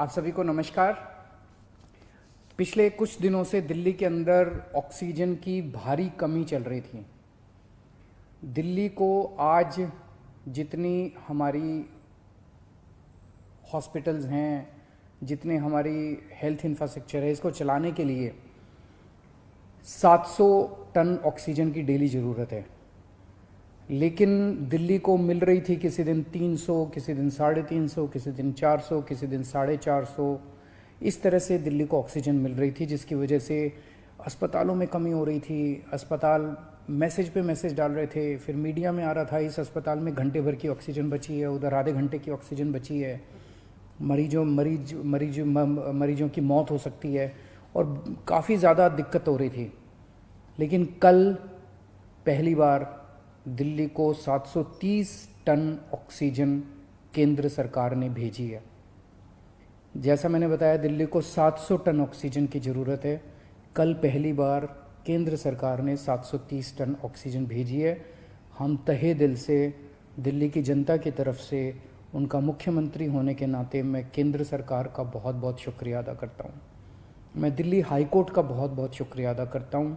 आप सभी को नमस्कार पिछले कुछ दिनों से दिल्ली के अंदर ऑक्सीजन की भारी कमी चल रही थी दिल्ली को आज जितनी हमारी हॉस्पिटल्स हैं जितने हमारी हेल्थ इंफ्रास्ट्रक्चर है इसको चलाने के लिए 700 टन ऑक्सीजन की डेली ज़रूरत है लेकिन दिल्ली को मिल रही थी किसी दिन 300 किसी दिन साढ़े तीन सौ किसी दिन 400 किसी दिन साढ़े चार सौ इस तरह से दिल्ली को ऑक्सीजन मिल रही थी जिसकी वजह से अस्पतालों में कमी हो रही थी अस्पताल मैसेज पे मैसेज डाल रहे थे फिर मीडिया में आ रहा था इस अस्पताल में घंटे भर की ऑक्सीजन बची है उधर आधे घंटे की ऑक्सीजन बची है मरीजों मरीज मरीज मरीजों की मौत हो सकती है और काफ़ी ज़्यादा दिक्कत हो रही थी लेकिन कल पहली बार दिल्ली को 730 टन ऑक्सीजन केंद्र सरकार ने भेजी है जैसा मैंने बताया दिल्ली को 700 टन ऑक्सीजन की ज़रूरत है कल पहली बार केंद्र सरकार ने 730 टन ऑक्सीजन भेजी है हम तहे दिल से दिल्ली की जनता की तरफ से उनका मुख्यमंत्री होने के नाते मैं केंद्र सरकार का बहुत बहुत शुक्रिया अदा करता हूँ मैं दिल्ली हाई कोर्ट का बहुत बहुत शुक्रिया अदा करता हूँ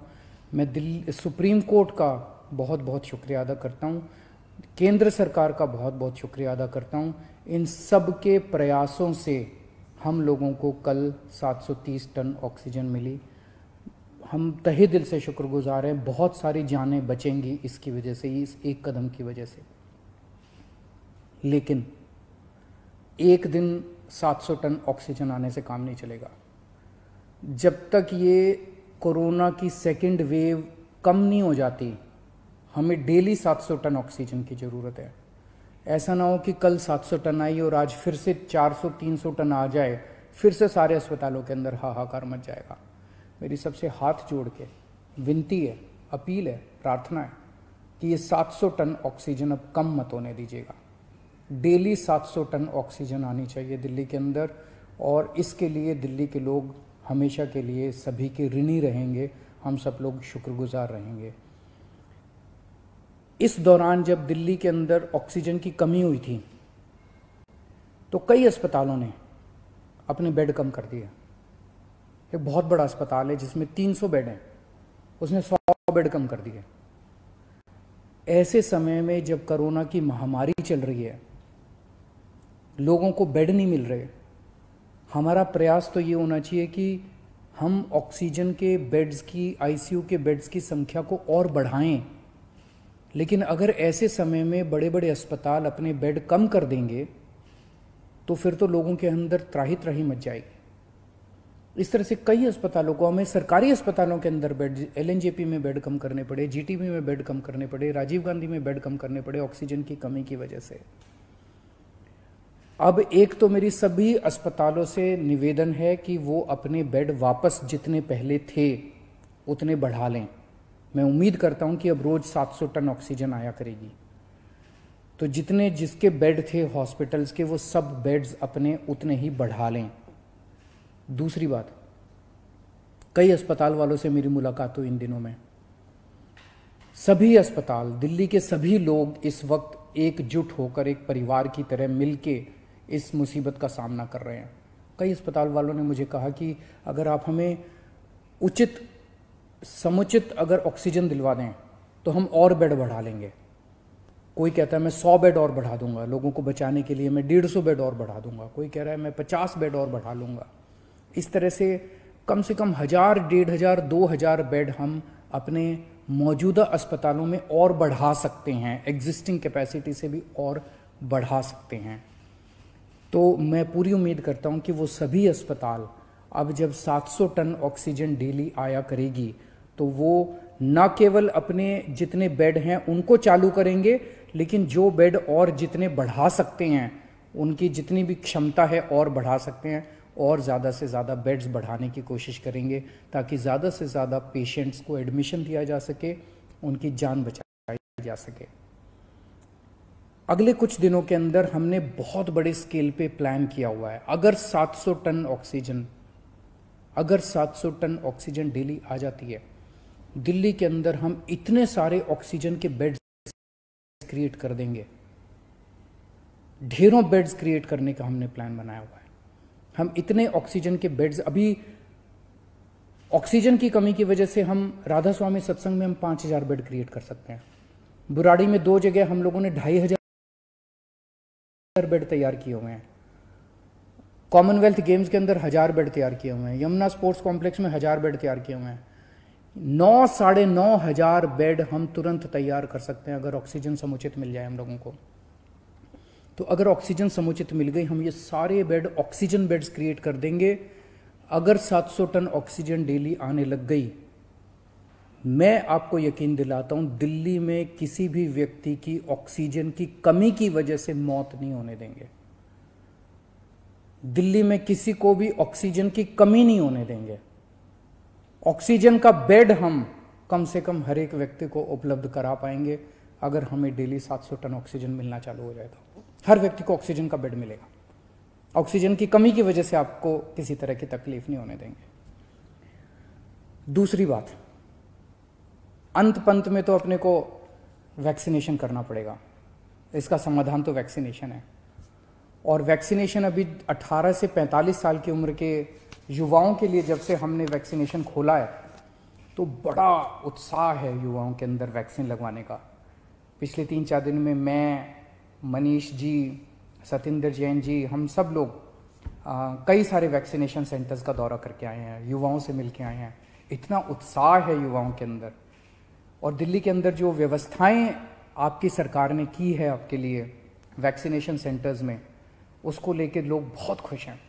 मैं दिल्ली सुप्रीम कोर्ट का बहुत बहुत शुक्रिया अदा करता हूँ केंद्र सरकार का बहुत बहुत शुक्रिया अदा करता हूँ इन सब के प्रयासों से हम लोगों को कल 730 टन ऑक्सीजन मिली हम तहे दिल से शुक्रगुजार हैं बहुत सारी जानें बचेंगी इसकी वजह से इस एक कदम की वजह से लेकिन एक दिन 700 टन ऑक्सीजन आने से काम नहीं चलेगा जब तक ये कोरोना की सेकेंड वेव कम नहीं हो जाती हमें डेली 700 टन ऑक्सीजन की ज़रूरत है ऐसा ना हो कि कल 700 टन आई और आज फिर से 400-300 टन आ जाए फिर से सारे अस्पतालों के अंदर हाहाकार मच जाएगा मेरी सबसे हाथ जोड़ के विनती है अपील है प्रार्थना है कि ये 700 टन ऑक्सीजन अब कम मत होने दीजिएगा डेली 700 टन ऑक्सीजन आनी चाहिए दिल्ली के अंदर और इसके लिए दिल्ली के लोग हमेशा के लिए सभी के ऋणी रहेंगे हम सब लोग शुक्रगुजार रहेंगे इस दौरान जब दिल्ली के अंदर ऑक्सीजन की कमी हुई थी तो कई अस्पतालों ने अपने बेड कम कर दिए एक बहुत बड़ा अस्पताल है जिसमें 300 बेड हैं उसने 100 बेड कम कर दिए ऐसे समय में जब कोरोना की महामारी चल रही है लोगों को बेड नहीं मिल रहे हमारा प्रयास तो ये होना चाहिए कि हम ऑक्सीजन के बेड्स की आईसीयू के बेड्स की संख्या को और बढ़ाएं लेकिन अगर ऐसे समय में बड़े बड़े अस्पताल अपने बेड कम कर देंगे तो फिर तो लोगों के अंदर त्राही त्राही मच जाएगी इस तरह से कई अस्पतालों को हमें सरकारी अस्पतालों के अंदर बेड एल में बेड कम करने पड़े जीटीबी में बेड कम करने पड़े राजीव गांधी में बेड कम करने पड़े ऑक्सीजन की कमी की वजह से अब एक तो मेरी सभी अस्पतालों से निवेदन है कि वो अपने बेड वापस जितने पहले थे उतने बढ़ा लें मैं उम्मीद करता हूं कि अब रोज़ 700 टन ऑक्सीजन आया करेगी तो जितने जिसके बेड थे हॉस्पिटल्स के वो सब बेड्स अपने उतने ही बढ़ा लें दूसरी बात कई अस्पताल वालों से मेरी मुलाकात हुई इन दिनों में सभी अस्पताल दिल्ली के सभी लोग इस वक्त एकजुट होकर एक परिवार की तरह मिलके इस मुसीबत का सामना कर रहे हैं कई अस्पताल वालों ने मुझे कहा कि अगर आप हमें उचित समुचित अगर ऑक्सीजन दिलवा दें तो हम और बेड बढ़ा लेंगे कोई कहता है मैं सौ बेड और बढ़ा दूंगा लोगों को बचाने के लिए मैं डेढ़ सौ बेड और बढ़ा दूंगा कोई कह रहा है मैं पचास बेड और बढ़ा लूंगा इस तरह से कम से कम हज़ार डेढ़ हज़ार दो हज़ार बेड हम अपने मौजूदा अस्पतालों में और बढ़ा सकते हैं एग्जिस्टिंग कैपेसिटी से भी और बढ़ा सकते हैं तो मैं पूरी उम्मीद करता हूं कि वो सभी अस्पताल अब जब 700 टन ऑक्सीजन डेली आया करेगी तो वो न केवल अपने जितने बेड हैं उनको चालू करेंगे लेकिन जो बेड और जितने बढ़ा सकते हैं उनकी जितनी भी क्षमता है और बढ़ा सकते हैं और ज़्यादा से ज़्यादा बेड्स बढ़ाने की कोशिश करेंगे ताकि ज़्यादा से ज़्यादा पेशेंट्स को एडमिशन दिया जा सके उनकी जान बचाई जा सके अगले कुछ दिनों के अंदर हमने बहुत बड़े स्केल पे प्लान किया हुआ है अगर 700 टन ऑक्सीजन अगर 700 टन ऑक्सीजन डेली आ जाती है दिल्ली के अंदर हम इतने सारे ऑक्सीजन के बेड्स क्रिएट कर देंगे ढेरों बेड्स क्रिएट करने का हमने प्लान बनाया हुआ है हम इतने ऑक्सीजन के बेड्स अभी ऑक्सीजन की कमी की वजह से हम राधा स्वामी सत्संग में हम पांच हजार बेड क्रिएट कर सकते हैं बुराड़ी में दो जगह हम लोगों ने ढाई हजार बेड तैयार किए हुए हैं कॉमनवेल्थ गेम्स के अंदर हजार बेड तैयार किए हुए हैं यमुना स्पोर्ट्स कॉम्प्लेक्स में हजार बेड तैयार किए हुए हैं नौ साढ़े नौ हजार बेड हम तुरंत तैयार कर सकते हैं अगर ऑक्सीजन समुचित मिल जाए हम लोगों को तो अगर ऑक्सीजन समुचित मिल गई हम ये सारे बेड ऑक्सीजन बेड्स क्रिएट कर देंगे अगर 700 टन ऑक्सीजन डेली आने लग गई मैं आपको यकीन दिलाता हूं दिल्ली में किसी भी व्यक्ति की ऑक्सीजन की कमी की वजह से मौत नहीं होने देंगे दिल्ली में किसी को भी ऑक्सीजन की कमी नहीं होने देंगे ऑक्सीजन का बेड हम कम से कम हर एक व्यक्ति को उपलब्ध करा पाएंगे अगर हमें डेली 700 टन ऑक्सीजन मिलना चालू हो जाए तो हर व्यक्ति को ऑक्सीजन का बेड मिलेगा ऑक्सीजन की कमी की वजह से आपको किसी तरह की तकलीफ नहीं होने देंगे दूसरी बात अंत पंत में तो अपने को वैक्सीनेशन करना पड़ेगा इसका समाधान तो वैक्सीनेशन है और वैक्सीनेशन अभी 18 से 45 साल की उम्र के युवाओं के लिए जब से हमने वैक्सीनेशन खोला है तो बड़ा उत्साह है युवाओं के अंदर वैक्सीन लगवाने का पिछले तीन चार दिन में मैं मनीष जी सतेंद्र जैन जी हम सब लोग आ, कई सारे वैक्सीनेशन सेंटर्स का दौरा करके आए हैं युवाओं से मिल के आए हैं इतना उत्साह है युवाओं के अंदर और दिल्ली के अंदर जो व्यवस्थाएं आपकी सरकार ने की है आपके लिए वैक्सीनेशन सेंटर्स में उसको लेके लोग बहुत खुश हैं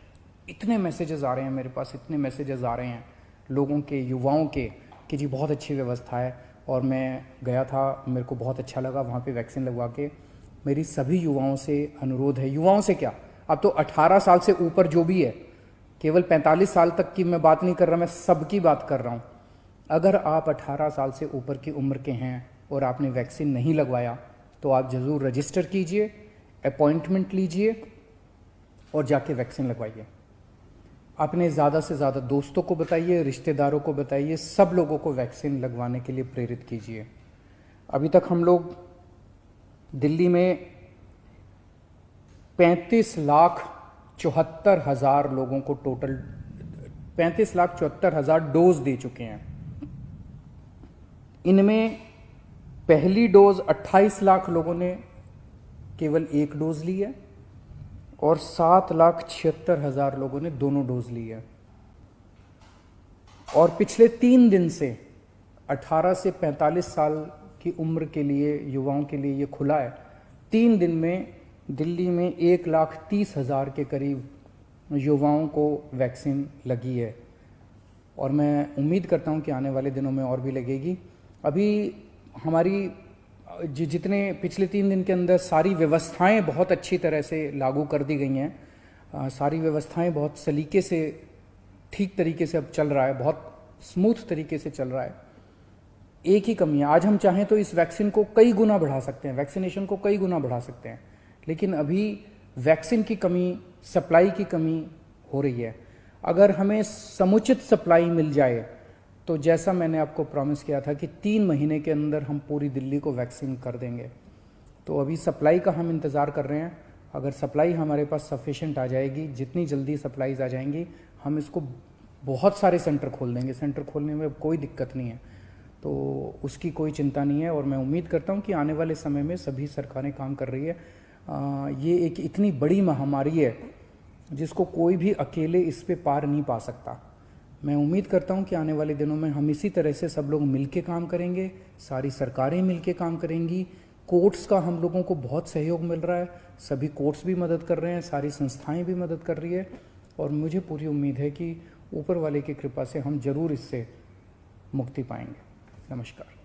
इतने मैसेजेस आ रहे हैं मेरे पास इतने मैसेजेस आ रहे हैं लोगों के युवाओं के कि जी बहुत अच्छी व्यवस्था है और मैं गया था मेरे को बहुत अच्छा लगा वहाँ पे वैक्सीन लगवा के मेरी सभी युवाओं से अनुरोध है युवाओं से क्या अब तो 18 साल से ऊपर जो भी है केवल 45 साल तक की मैं बात नहीं कर रहा मैं सबकी बात कर रहा हूँ अगर आप 18 साल से ऊपर की उम्र के हैं और आपने वैक्सीन नहीं लगवाया तो आप ज़रूर रजिस्टर कीजिए अपॉइंटमेंट लीजिए और जाके वैक्सीन लगवाइए अपने ज़्यादा से ज़्यादा दोस्तों को बताइए रिश्तेदारों को बताइए सब लोगों को वैक्सीन लगवाने के लिए प्रेरित कीजिए अभी तक हम लोग दिल्ली में 35 लाख चौहत्तर हज़ार लोगों को टोटल 35 लाख चौहत्तर हज़ार डोज दे चुके हैं इनमें पहली डोज 28 लाख लोगों ने केवल एक डोज ली है और सात लाख छिहत्तर हजार लोगों ने दोनों डोज ली है और पिछले तीन दिन से 18 से 45 साल की उम्र के लिए युवाओं के लिए ये खुला है तीन दिन में दिल्ली में एक लाख तीस हज़ार के करीब युवाओं को वैक्सीन लगी है और मैं उम्मीद करता हूँ कि आने वाले दिनों में और भी लगेगी अभी हमारी जितने पिछले तीन दिन के अंदर सारी व्यवस्थाएं बहुत अच्छी तरह से लागू कर दी गई हैं सारी व्यवस्थाएं बहुत सलीके से ठीक तरीके से अब चल रहा है बहुत स्मूथ तरीके से चल रहा है एक ही कमी है आज हम चाहें तो इस वैक्सीन को कई गुना बढ़ा सकते हैं वैक्सीनेशन को कई गुना बढ़ा सकते हैं लेकिन अभी वैक्सीन की कमी सप्लाई की कमी हो रही है अगर हमें समुचित सप्लाई मिल जाए तो जैसा मैंने आपको प्रॉमिस किया था कि तीन महीने के अंदर हम पूरी दिल्ली को वैक्सीन कर देंगे तो अभी सप्लाई का हम इंतज़ार कर रहे हैं अगर सप्लाई हमारे पास सफिशेंट आ जाएगी जितनी जल्दी सप्लाईज आ जाएंगी हम इसको बहुत सारे सेंटर खोल देंगे सेंटर खोलने में कोई दिक्कत नहीं है तो उसकी कोई चिंता नहीं है और मैं उम्मीद करता हूँ कि आने वाले समय में सभी सरकारें काम कर रही है आ, ये एक इतनी बड़ी महामारी है जिसको कोई भी अकेले इस पर पार नहीं पा सकता मैं उम्मीद करता हूं कि आने वाले दिनों में हम इसी तरह से सब लोग मिल काम करेंगे सारी सरकारें मिल काम करेंगी कोर्ट्स का हम लोगों को बहुत सहयोग मिल रहा है सभी कोर्ट्स भी मदद कर रहे हैं सारी संस्थाएं भी मदद कर रही है और मुझे पूरी उम्मीद है कि ऊपर वाले की कृपा से हम जरूर इससे मुक्ति पाएंगे नमस्कार